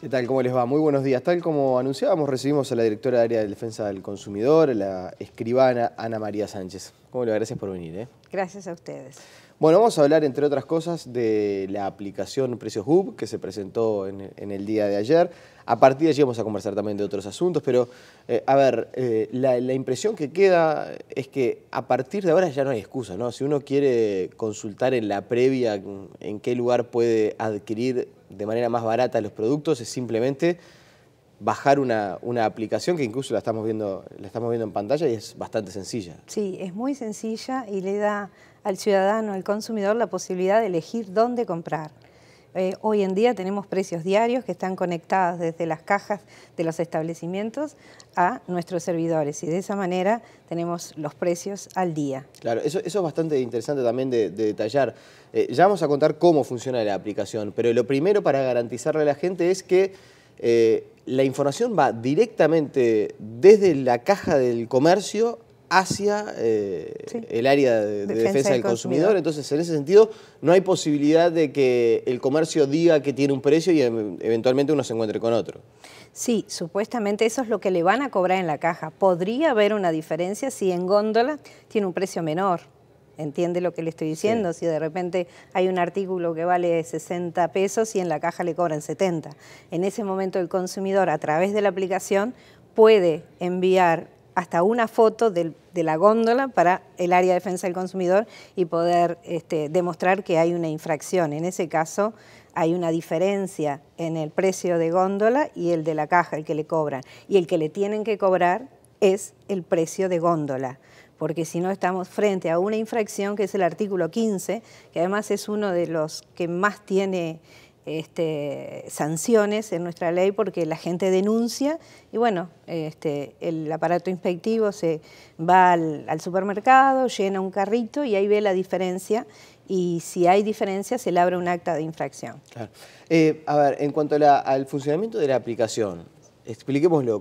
¿Qué tal? ¿Cómo les va? Muy buenos días. Tal como anunciábamos, recibimos a la directora de área de defensa del consumidor, la escribana Ana María Sánchez le gracias por venir. ¿eh? Gracias a ustedes. Bueno, vamos a hablar, entre otras cosas, de la aplicación Precios Hub que se presentó en, el día de ayer. A partir de allí vamos a conversar también de otros asuntos, pero eh, a ver, eh, la, impresión que queda es que a partir de ahora ya no hay excusa, ¿no? Si uno quiere consultar en la previa en qué lugar puede adquirir de manera más barata los productos, es simplemente bajar una, aplicación que incluso la estamos, viendo, la estamos viendo en pantalla y es bastante sencilla. Sí, es muy sencilla y le da al ciudadano, al consumidor, la posibilidad de elegir dónde comprar. Eh, hoy en día tenemos precios diarios que están conectados desde las cajas de los establecimientos a nuestros servidores y de esa manera tenemos los precios al día. Claro, eso, eso es bastante interesante también de, detallar. Eh, ya vamos a contar cómo funciona la aplicación, pero lo primero para garantizarle a la gente es que eh, la información va directamente desde la caja del comercio hacia eh, el área de, defensa, del consumidor. Entonces, en ese sentido, no hay posibilidad de que el comercio diga que tiene un precio y em, eventualmente uno se encuentre con otro. Sí, supuestamente eso es lo que le van a cobrar en la caja. Podría haber una diferencia si en góndola tiene un precio menor. ¿Entiende lo que le estoy diciendo? Si de repente hay un artículo que vale 60 pesos y en la caja le cobran 70. En ese momento el consumidor a través de la aplicación puede enviar hasta una foto de la góndola para el área de defensa del consumidor y poder este, demostrar que hay una infracción. En ese caso hay una diferencia en el precio de góndola y el de la caja, el que le cobran. Y el que le tienen que cobrar es el precio de góndola porque si no estamos frente a una infracción que es el artículo 15, que además es uno de los que más tiene este, sanciones en nuestra ley porque la gente denuncia y bueno, este, el aparato inspectivo se va al, supermercado, llena un carrito y ahí ve la diferencia y si hay diferencia se le abre un acta de infracción. Claro. Eh, a ver, en cuanto al funcionamiento de la aplicación, expliquémoslo,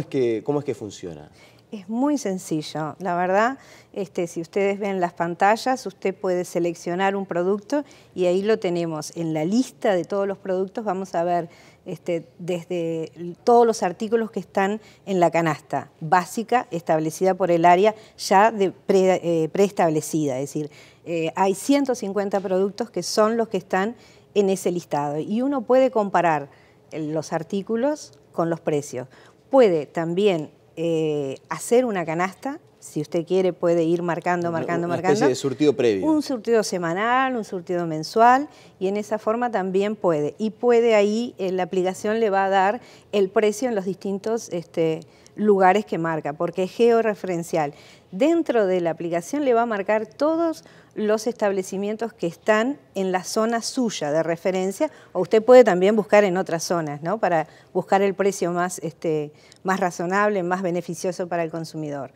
es que, ¿cómo es que funciona? Es muy sencillo, la verdad, este, si ustedes ven las pantallas, usted puede seleccionar un producto y ahí lo tenemos. En la lista de todos los productos vamos a ver este, desde todos los artículos que están en la canasta básica establecida por el área ya eh, preestablecida, es decir, eh, hay 150 productos que son los que están en ese listado y uno puede comparar eh, los artículos con los precios. Puede también eh, hacer una canasta. Si usted quiere puede ir marcando, marcando, marcando. Un surtido previo. Un surtido semanal, un surtido mensual y en esa forma también puede. Y puede ahí, eh, la aplicación le va a dar el precio en los distintos... Este, lugares que marca, porque es georreferencial. Dentro de la aplicación le va a marcar todos los establecimientos que están en la zona suya de referencia, o usted puede también buscar en otras zonas, ¿no? Para buscar el precio más, este, más razonable, más beneficioso para el consumidor.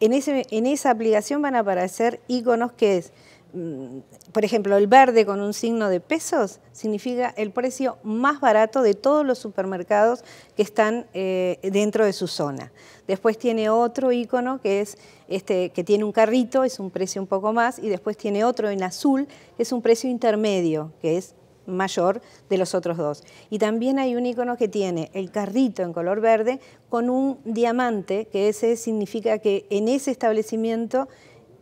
En, ese, en esa aplicación van a aparecer iconos que es Mm, por ejemplo, el verde con un signo de pesos significa el precio más barato de todos los supermercados que están eh, dentro de su zona. Después tiene otro icono que este, que tiene un carrito, es un precio un poco más, y después tiene otro en azul, que es un precio intermedio, que es mayor de los otros dos. Y también hay un icono que tiene el carrito en color verde con un diamante, que ese significa que en ese establecimiento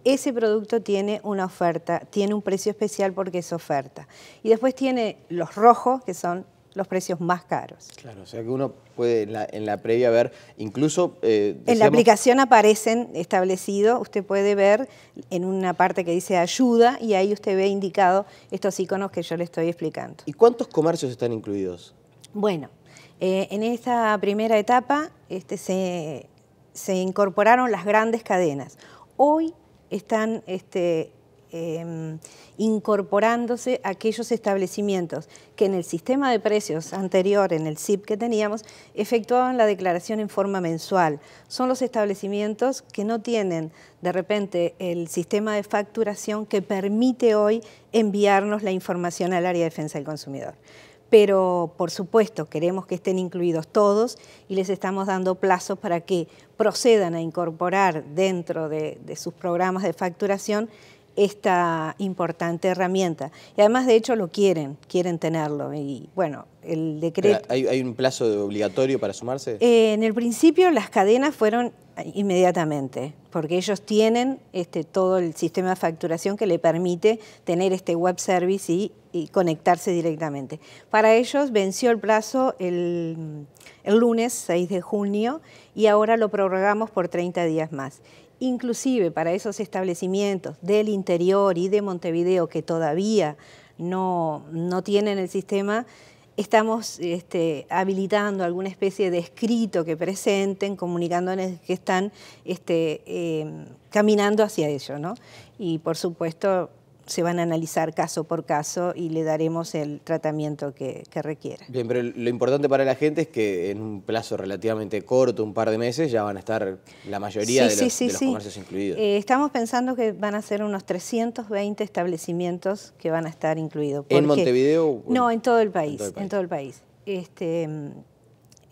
ese producto tiene una oferta, tiene un precio especial porque es oferta. Y después tiene los rojos, que son los precios más caros. Claro, o sea que uno puede en la, previa ver, incluso... Eh, en la aplicación aparecen establecidos, usted puede ver en una parte que dice ayuda y ahí usted ve indicado estos iconos que yo le estoy explicando. ¿Y cuántos comercios están incluidos? Bueno, eh, en esta primera etapa este, se, se incorporaron las grandes cadenas. Hoy están este, em, incorporándose aquellos establecimientos que en el sistema de precios anterior, en el SIP que teníamos, efectuaban la declaración en forma mensual. Son los establecimientos que no tienen de repente el sistema de facturación que permite hoy enviarnos la información al área de defensa del consumidor pero por supuesto queremos que estén incluidos todos y les estamos dando plazos para que procedan a incorporar dentro de, sus programas de facturación esta importante herramienta. Y además, de hecho, lo quieren, quieren tenerlo. Y bueno, el decreto... ¿Hay, un plazo obligatorio para sumarse? Eh, en el principio las cadenas fueron inmediatamente, porque ellos tienen este, todo el sistema de facturación que le permite tener este web service y, conectarse directamente. Para ellos venció el plazo el, el lunes 6 de junio y ahora lo prorrogamos por 30 días más inclusive para esos establecimientos del interior y de Montevideo que todavía no, tienen el sistema, estamos este, habilitando alguna especie de escrito que presenten, comunicándoles que están este, eh, caminando hacia ello. ¿no? Y por supuesto se van a analizar caso por caso y le daremos el tratamiento que, requiera. Bien, pero lo importante para la gente es que en un plazo relativamente corto, un par de meses, ya van a estar la mayoría de, los, comercios incluidos. Eh, estamos pensando que van a ser unos 320 establecimientos que van a estar incluidos. ¿En Montevideo? No, en todo el país. En todo el país. Este,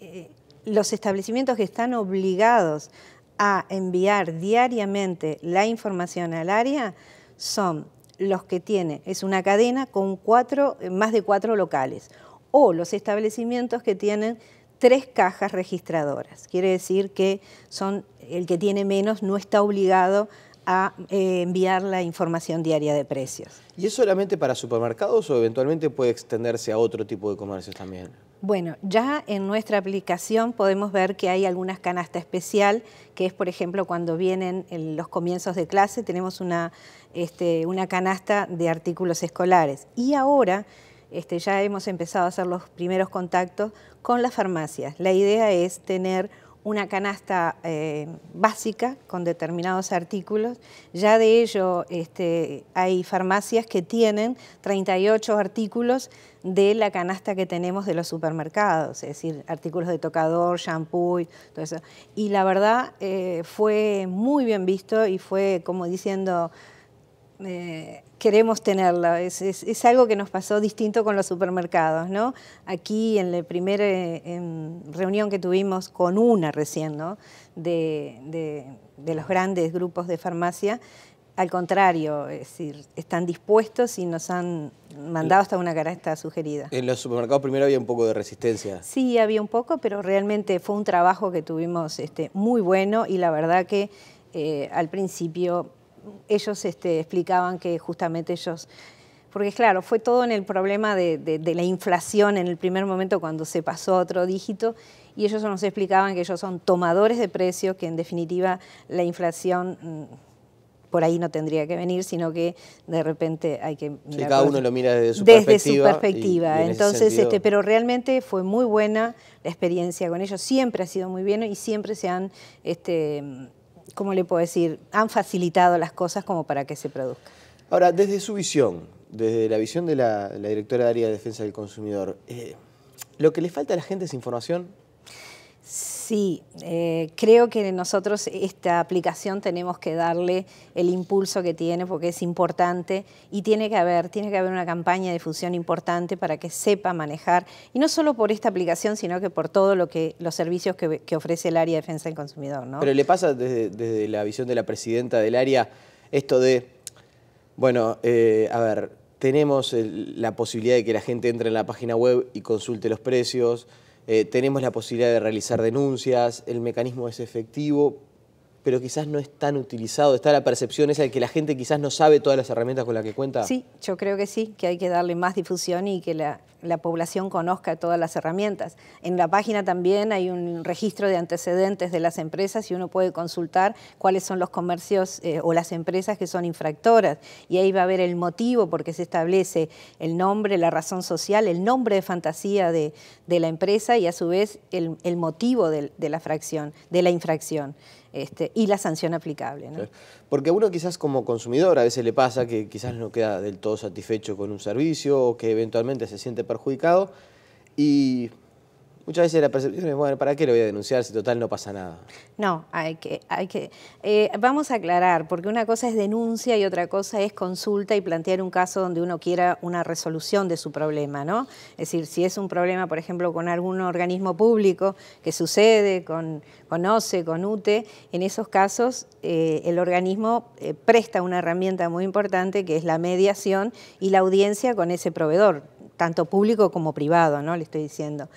eh, los establecimientos que están obligados a enviar diariamente la información al área son los que tiene es una cadena con cuatro, eh, más de cuatro locales o los establecimientos que tienen tres cajas registradoras. Quiere decir que son, el que tiene menos no está obligado a eh, enviar la información diaria de precios. ¿Y es solamente para supermercados o eventualmente puede extenderse a otro tipo de comercios también? Bueno, ya en nuestra aplicación podemos ver que hay algunas canastas especial, que es por ejemplo cuando vienen los comienzos de clase, tenemos una, este, una canasta de artículos escolares. Y ahora este, ya hemos empezado a hacer los primeros contactos con las farmacias. La idea es tener una canasta eh, básica con determinados artículos. Ya de ello este, hay farmacias que tienen 38 artículos de la canasta que tenemos de los supermercados, es decir, artículos de tocador, shampoo, y todo eso. Y la verdad eh, fue muy bien visto y fue como diciendo... Eh, queremos tenerla. Es, algo que nos pasó distinto con los supermercados, ¿no? Aquí en la primera eh, reunión que tuvimos con una recién, ¿no? De, los grandes grupos de farmacia, al contrario, es decir, están dispuestos y nos han mandado hasta una cara esta sugerida. En los supermercados primero había un poco de resistencia. Sí, había un poco, pero realmente fue un trabajo que tuvimos este, muy bueno y la verdad que eh, al principio ellos este, explicaban que justamente ellos porque claro, fue todo en el problema de, la inflación en el primer momento cuando se pasó otro dígito y ellos nos explicaban que ellos son tomadores de precios, que en definitiva la inflación mm, por ahí no tendría que venir, sino que de repente hay que mirar. cada uno lo mira desde su perspectiva. desde Su perspectiva. Entonces, este, pero realmente fue muy buena la experiencia con ellos, siempre ha sido muy bien y siempre se han este, ¿cómo le puedo decir? Han facilitado las cosas como para que se produzca. Ahora, desde su visión, desde la visión de la, directora de área de defensa del consumidor, eh, ¿lo que le falta a la gente es información? Sí, eh, creo que nosotros esta aplicación tenemos que darle el impulso que tiene porque es importante y tiene que haber, tiene que haber una campaña de difusión importante para que sepa manejar, y no solo por esta aplicación, sino que por todo lo que los servicios que, ofrece el área de defensa del consumidor. ¿no? Pero le pasa desde, la visión de la presidenta del área esto de, bueno, eh, a ver, tenemos la posibilidad de que la gente entre en la página web y consulte los precios eh, tenemos la posibilidad de realizar denuncias, el mecanismo es efectivo, pero quizás no es tan utilizado. Está la percepción esa de que la gente quizás no sabe todas las herramientas con las que cuenta. Sí, yo creo que sí, que hay que darle más difusión y que la, población conozca todas las herramientas. En la página también hay un registro de antecedentes de las empresas y uno puede consultar cuáles son los comercios eh, o las empresas que son infractoras. Y ahí va a haber el motivo porque se establece el nombre, la razón social, el nombre de fantasía de, la empresa y a su vez el, motivo de la fracción, de la infracción. Este, y la sanción aplicable. Porque a uno quizás como consumidor a veces le pasa que quizás no queda del todo satisfecho con un servicio o que eventualmente se siente perjudicado y Muchas veces la percepción es, bueno, ¿para qué lo voy a denunciar si total no pasa nada? No, hay que... Eh, vamos a aclarar, porque una cosa es denuncia y otra cosa es consulta y plantear un caso donde uno quiera una resolución de su problema, ¿no? Es decir, si es un problema, por ejemplo, con algún organismo público que sucede, con, conoce, OCE, con UTE, en esos casos eh, el organismo eh, presta una herramienta muy importante que es la mediación y la audiencia con ese proveedor, tanto público como privado, ¿no? Le estoy diciendo.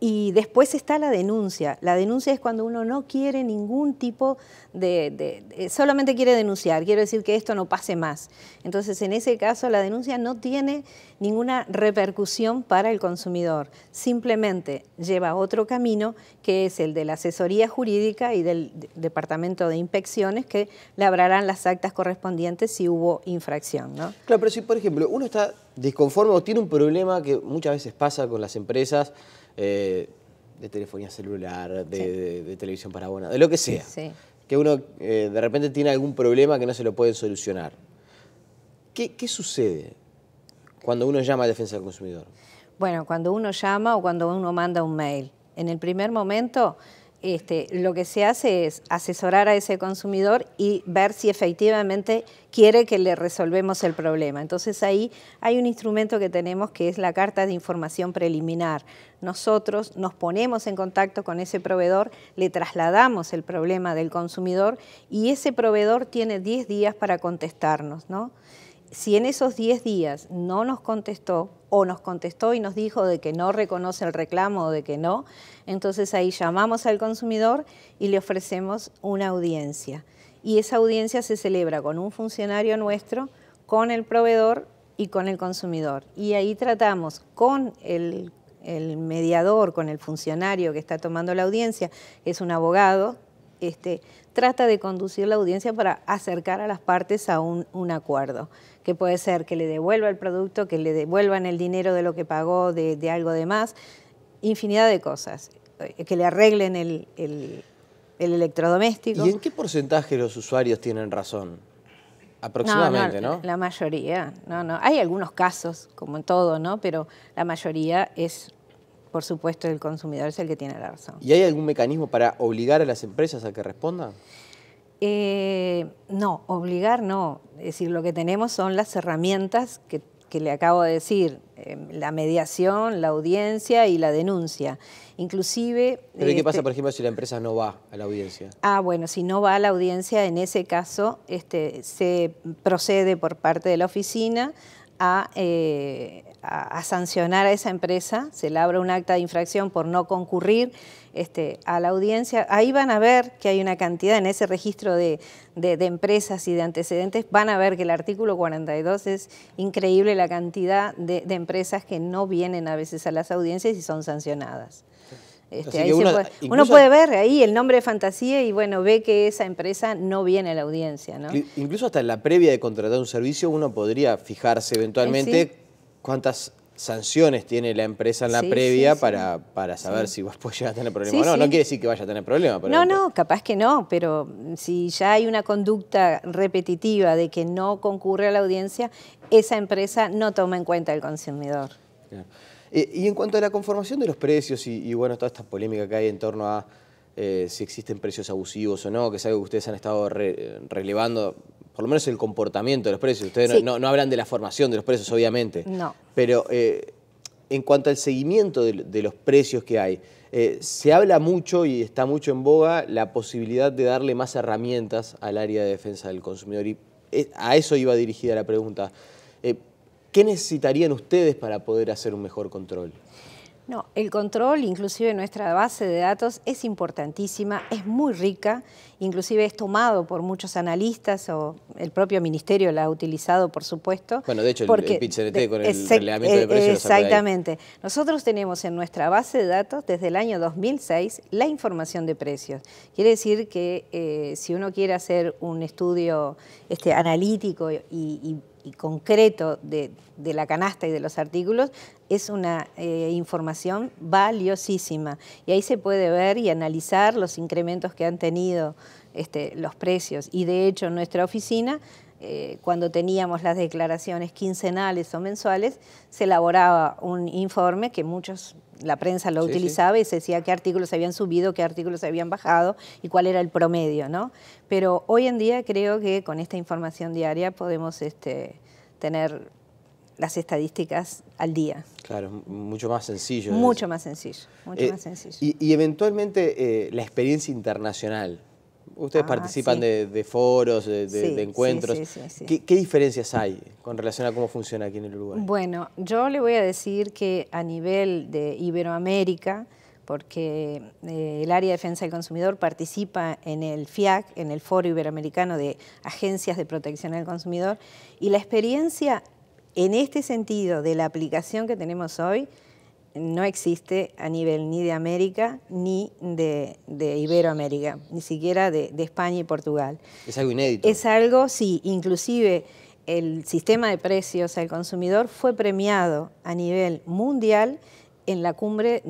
Y después está la denuncia. La denuncia es cuando uno no quiere ningún tipo de, solamente quiere denunciar, quiero decir que esto no pase más. Entonces, en ese caso, la denuncia no tiene ninguna repercusión para el consumidor. Simplemente lleva otro camino, que es el de la asesoría jurídica y del Departamento de Inspecciones, que labrarán las actas correspondientes si hubo infracción. Claro, pero si, por ejemplo, uno está disconforme o tiene un problema que muchas veces pasa con las empresas, de telefonía celular, de, televisión para de lo que sea. Que uno eh, de repente tiene algún problema que no se lo pueden solucionar. ¿Qué, ¿Qué, sucede cuando uno llama a defensa del consumidor? Bueno, cuando uno llama o cuando uno manda un mail. En el primer momento este, lo que se hace es asesorar a ese consumidor y ver si efectivamente quiere que le resolvemos el problema. Entonces ahí hay un instrumento que tenemos que es la carta de información preliminar. Nosotros nos ponemos en contacto con ese proveedor, le trasladamos el problema del consumidor y ese proveedor tiene 10 días para contestarnos. ¿no? si en esos 10 días no nos contestó o nos contestó y nos dijo de que no reconoce el reclamo o de que no, entonces ahí llamamos al consumidor y le ofrecemos una audiencia. Y esa audiencia se celebra con un funcionario nuestro, con el proveedor y con el consumidor. Y ahí tratamos con el, mediador, con el funcionario que está tomando la audiencia, es un abogado este, trata de conducir la audiencia para acercar a las partes a un, acuerdo, que puede ser que le devuelva el producto, que le devuelvan el dinero de lo que pagó, de, algo demás infinidad de cosas, eh, que le arreglen el, electrodoméstico. ¿Y en qué porcentaje los usuarios tienen razón? Aproximadamente, no, ¿no? La mayoría, no, no. Hay algunos casos, como en todo, ¿no? Pero la mayoría es por supuesto, el consumidor es el que tiene la razón. ¿Y hay algún mecanismo para obligar a las empresas a que respondan? Eh, no, obligar no. Es decir, lo que tenemos son las herramientas que, le acabo de decir, em, la mediación, la audiencia y la denuncia. Inclusive... ¿Pero qué pasa, este por ejemplo, si la empresa no va a la audiencia? Ah, bueno, si no va a la audiencia, en ese caso este, se procede por parte de la oficina a, eh, a, sancionar a esa empresa, se le abre un acta de infracción por no concurrir este, a la audiencia, ahí van a ver que hay una cantidad en ese registro de, empresas y de antecedentes, van a ver que el artículo 42 es increíble la cantidad de, empresas que no vienen a veces a las audiencias y son sancionadas. Este, uno, puede, ver ahí el nombre de fantasía y bueno, ve que esa empresa no viene a la audiencia. Incluso hasta en la previa de contratar un servicio uno podría fijarse eventualmente cuántas sanciones tiene la empresa en la previa Para, saber si después llegar a tener problema o no. No quiere decir que vaya a tener problema. no, no, capaz que no, pero si ya hay una conducta repetitiva de que no concurre a la audiencia, esa empresa no toma en cuenta al consumidor. Eh, y, en cuanto a la conformación de los precios y, bueno, toda esta polémica que hay en torno a eh, si existen precios abusivos o no, que es algo que ustedes han estado eh, relevando por lo menos el comportamiento de los precios. Ustedes no, hablan de la formación de los precios, obviamente. No. Pero eh, en cuanto al seguimiento de, los precios que hay, eh, se habla mucho y está mucho en boga la posibilidad de darle más herramientas al área de defensa del consumidor. Y eh, a eso iba dirigida la pregunta. ¿Qué necesitarían ustedes para poder hacer un mejor control? No, el control, inclusive nuestra base de datos, es importantísima, es muy rica, inclusive es tomado por muchos analistas o el propio ministerio la ha utilizado, por supuesto. Bueno, de hecho, porque, el, pizzerete con el reglamento de eh, precios. Exactamente. Nosotros tenemos en nuestra base de datos, desde el año 2006, la información de precios. Quiere decir que eh, si uno quiere hacer un estudio este, analítico y, y concreto de, la canasta y de los artículos es una eh, información valiosísima. Y ahí se puede ver y analizar los incrementos que han tenido este, los precios. Y de hecho, nuestra oficina eh, cuando teníamos las declaraciones quincenales o mensuales, se elaboraba un informe que muchos, la prensa lo utilizaba y se decía qué artículos habían subido, qué artículos habían bajado y cuál era el promedio, ¿no? Pero hoy en día creo que con esta información diaria podemos este, tener las estadísticas al día. Claro, mucho más sencillo. Mucho más sencillo, mucho eh, más sencillo. Y, eventualmente eh, la experiencia internacional, Ustedes ah, participan de, foros, de, encuentros. ¿Qué, diferencias hay con relación a cómo funciona aquí en el Uruguay? Bueno, yo le voy a decir que a nivel de Iberoamérica, porque eh, el área de defensa del consumidor participa en el FIAC, en el Foro Iberoamericano de Agencias de Protección al Consumidor, y la experiencia en este sentido de la aplicación que tenemos hoy no existe a nivel ni de América ni de, Iberoamérica, ni siquiera de, España y Portugal. Es algo inédito. Es algo, sí, inclusive el sistema de precios al consumidor fue premiado a nivel mundial en la cumbre,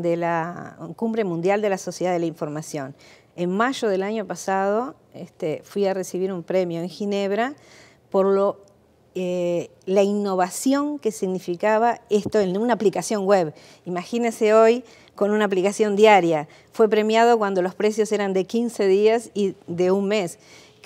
mundial de la Sociedad de la Información. En mayo del año pasado este, fui a recibir un premio en Ginebra por lo eh, la innovación que significaba esto en una aplicación web. Imagínense hoy con una aplicación diaria. Fue premiado cuando los precios eran de 15 días y de un mes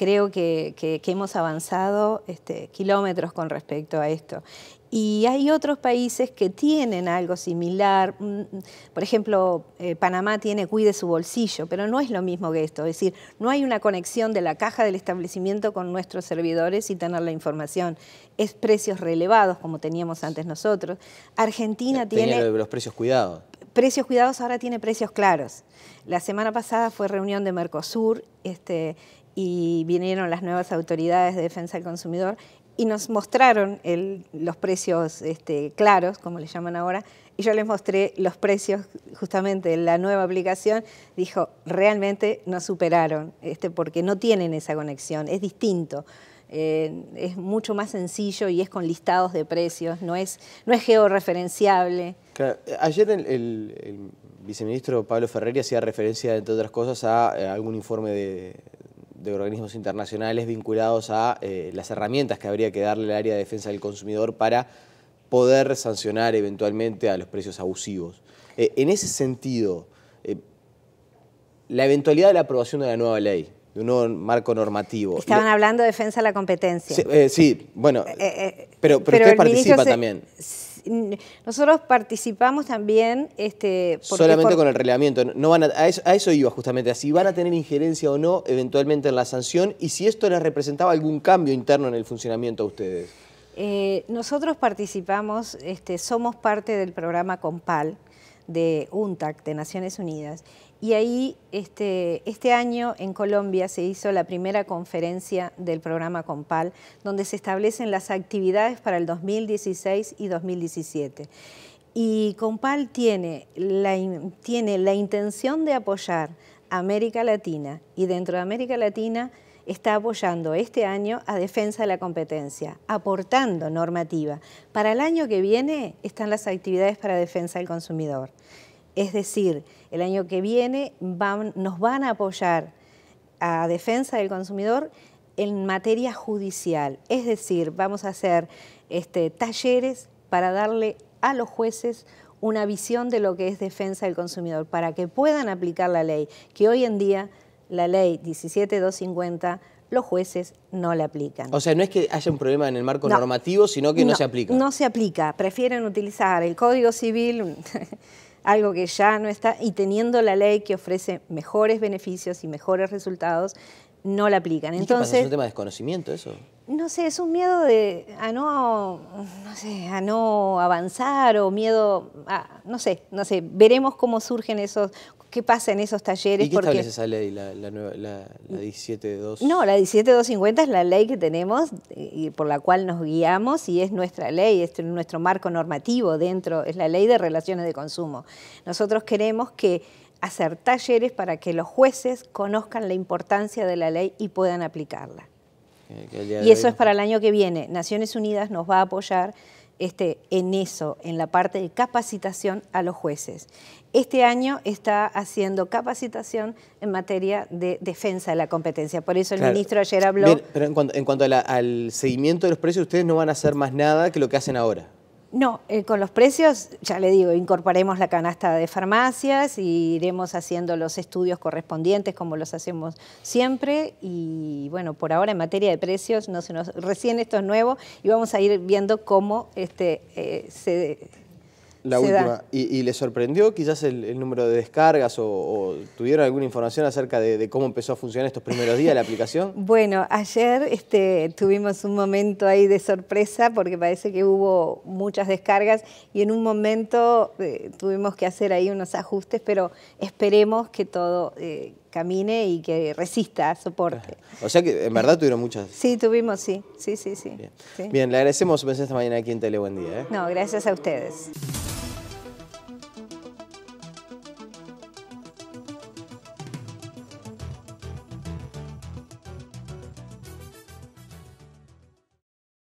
creo que, hemos avanzado este, kilómetros con respecto a esto. Y hay otros países que tienen algo similar. Mm, mm, por ejemplo, eh, Panamá tiene cuide su bolsillo, pero no es lo mismo que esto. Es decir, no hay una conexión de la caja del establecimiento con nuestros servidores y tener la información. Es precios relevados, como teníamos antes nosotros. Argentina tiene... los precios cuidados. Precios cuidados ahora tiene precios claros. La semana pasada fue reunión de Mercosur este, y vinieron las nuevas autoridades de defensa del consumidor y nos mostraron el, los precios este, claros, como le llaman ahora, y yo les mostré los precios justamente de la nueva aplicación, dijo, realmente no superaron, este, porque no tienen esa conexión, es distinto. Eh, es mucho más sencillo y es con listados de precios, no es, no es georreferenciable. Ayer el, viceministro Pablo Ferreri hacía referencia, entre otras cosas, a eh, algún informe de, de organismos internacionales vinculados a eh, las herramientas que habría que darle al área de defensa del consumidor para poder sancionar eventualmente a los precios abusivos. Eh, en ese sentido, eh, la eventualidad de la aprobación de la nueva ley, de un nuevo marco normativo. Estaban hablando de defensa de la competencia. Sí, bueno, pero, pero, usted participa también. Nosotros participamos también... Este, Solamente con el relevamiento. No van a, eso, iba justamente, a si van a tener injerencia o no eventualmente en la sanción y si esto les representaba algún cambio interno en el funcionamiento a ustedes. Eh, nosotros participamos, este, somos parte del programa COMPAL de UNTAC, de Naciones Unidas, y ahí, este, este, año en Colombia se hizo la primera conferencia del programa Compal, donde se establecen las actividades para el 2016 y 2017. Y Compal tiene la, tiene la intención de apoyar a América Latina y dentro de América Latina está apoyando este año a defensa de la competencia, aportando normativa. Para el año que viene están las actividades para defensa del consumidor. Es decir, el año que viene nos van a apoyar a defensa del consumidor en materia judicial. Es decir, vamos a hacer este, talleres para darle a los jueces una visión de lo que es defensa del consumidor, para que puedan aplicar la ley, que hoy en día la ley 17250 los jueces no la aplican. O sea, no es que haya un problema en el marco normativo, sino que no se aplica. No se aplica, prefieren utilizar el Código Civil. algo que ya no está, y teniendo la ley que ofrece mejores beneficios y mejores resultados, no la aplican. Entonces, ¿Es un tema de desconocimiento eso? No sé, es un miedo de, a, no, sé, a no avanzar o miedo a, no sé, no sé, veremos cómo surgen esos, qué pasa en esos talleres. qué establece esa ley, la, la, la, 172? No, la 17250 es la ley que tenemos y por la cual nos guiamos y es nuestra ley, es nuestro marco normativo dentro, es la ley de relaciones de consumo. Nosotros queremos que hacer talleres para que los jueces conozcan la importancia de la ley y puedan aplicarla. Eh, y eso es para el año que viene. Naciones Unidas nos va a apoyar este, en eso, en la parte de capacitación a los jueces. Este año está haciendo capacitación en materia de defensa de la competencia. Por eso el ministro ayer habló... pero en cuanto, al seguimiento de los precios, ustedes no van a hacer más nada que lo que hacen ahora. No, eh, con los precios, ya le digo, incorporaremos la canasta de farmacias iremos haciendo los estudios correspondientes como los hacemos siempre. Y bueno, por ahora en materia de precios, no se nos, recién esto es nuevo y vamos a ir viendo cómo este, eh, se la última. ¿Y, ¿Y, le sorprendió quizás el, número de descargas o, tuvieron alguna información acerca de, cómo empezó a funcionar estos primeros días la aplicación? bueno, ayer este, tuvimos un momento ahí de sorpresa porque parece que hubo muchas descargas y en un momento eh, tuvimos que hacer ahí unos ajustes, pero esperemos que todo... Eh, camine y que resista, soporte. O sea que en verdad tuvieron muchas. Sí, tuvimos, sí, sí, sí, sí. Bien, le agradecemos su esta mañana aquí en Tele Buen Día. ¿eh? No, gracias a ustedes.